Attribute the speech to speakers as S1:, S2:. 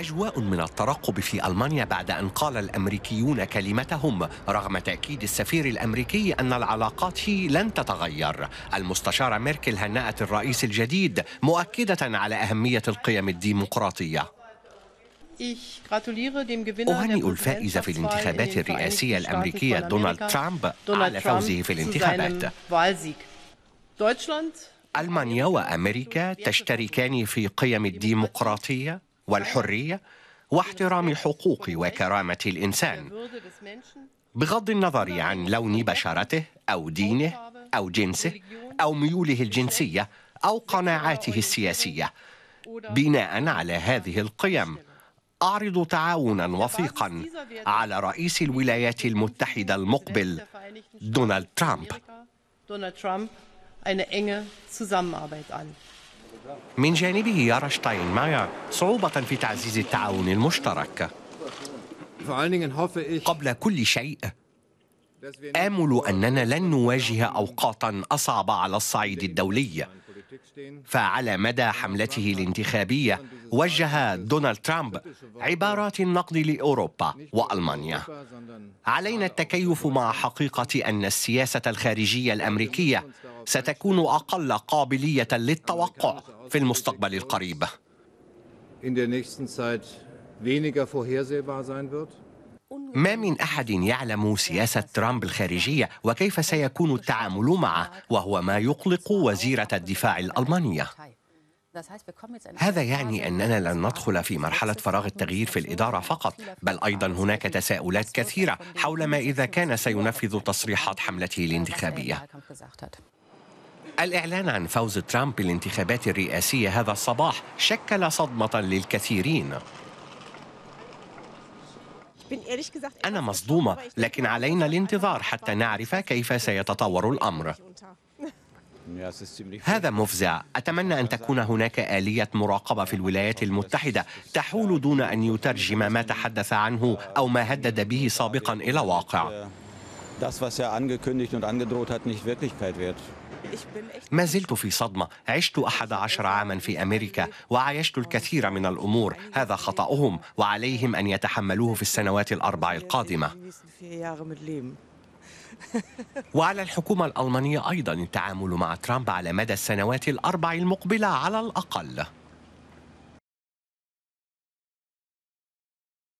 S1: أجواء من الترقب في ألمانيا بعد أن قال الأمريكيون كلمتهم رغم تأكيد السفير الأمريكي أن العلاقات لن تتغير المستشارة ميركل هنأت الرئيس الجديد مؤكدة على أهمية القيم الديمقراطية أهنئ الفائز في الانتخابات الرئاسية الأمريكية دونالد ترامب على فوزه في الانتخابات ألمانيا وأمريكا تشتركان في قيم الديمقراطية والحرية واحترام حقوق وكرامة الإنسان بغض النظر عن لون بشرته أو دينه أو جنسه أو ميوله الجنسية أو قناعاته السياسية بناء على هذه القيم أعرض تعاونا وثيقا على رئيس الولايات المتحدة المقبل دونالد ترامب. eine enge Zusammenarbeit an. من جانبه يرى شتاين ماير صعوبة في تعزيز التعاون المشترك قبل كل شيء آمل أننا لن نواجه أوقاتا أصعب على الصعيد الدولي فعلى مدى حملته الانتخابية وجه دونالد ترامب عبارات النقد لأوروبا وألمانيا علينا التكيف مع حقيقة أن السياسة الخارجية الأمريكية ستكون أقل قابلية للتوقع في المستقبل القريب ما من احد يعلم سياسه ترامب الخارجيه وكيف سيكون التعامل معه وهو ما يقلق وزيره الدفاع الالمانيه هذا يعني أننا لن ندخل في مرحلة فراغ التغيير في الإدارة فقط بل أيضا هناك تساؤلات كثيرة حول ما إذا كان سينفذ تصريحات حملته الانتخابية الإعلان عن فوز ترامب بالانتخابات الرئاسية هذا الصباح شكل صدمة للكثيرين أنا مصدومة لكن علينا الانتظار حتى نعرف كيف سيتطور الأمر هذا مفزع أتمنى أن تكون هناك آلية مراقبة في الولايات المتحدة تحول دون أن يترجم ما تحدث عنه أو ما هدد به سابقا إلى واقع ما زلت في صدمة عشت أحد عشر عاما في أمريكا وعايشت الكثير من الأمور هذا خطأهم وعليهم أن يتحملوه في السنوات الأربع القادمة وعلى الحكومة الألمانية أيضا التعامل مع ترامب على مدى السنوات الأربع المقبلة على الأقل